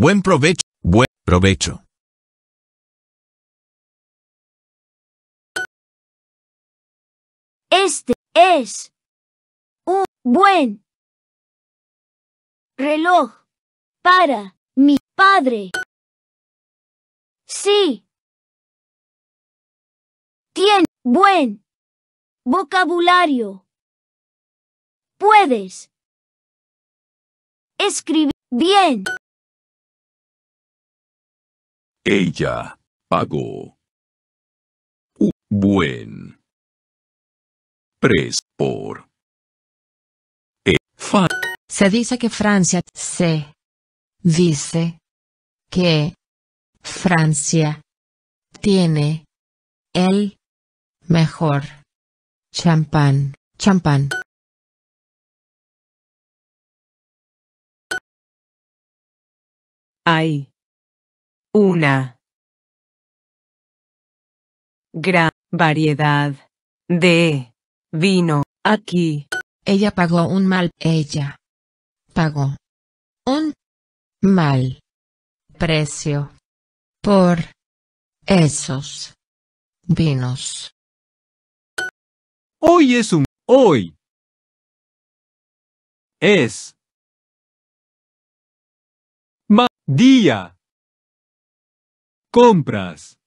Buen provecho, buen provecho. Este es un buen reloj para mi padre. Sí. Tiene buen vocabulario. Puedes escribir bien. Ella pagó. buen. Pres por. Se dice que Francia se. Dice. Que. Francia. Tiene. El. Mejor. Champán. Champán. Una gran variedad de vino aquí. Ella pagó un mal. Ella pagó un mal precio por esos vinos. Hoy es un hoy. Es. día. Compras.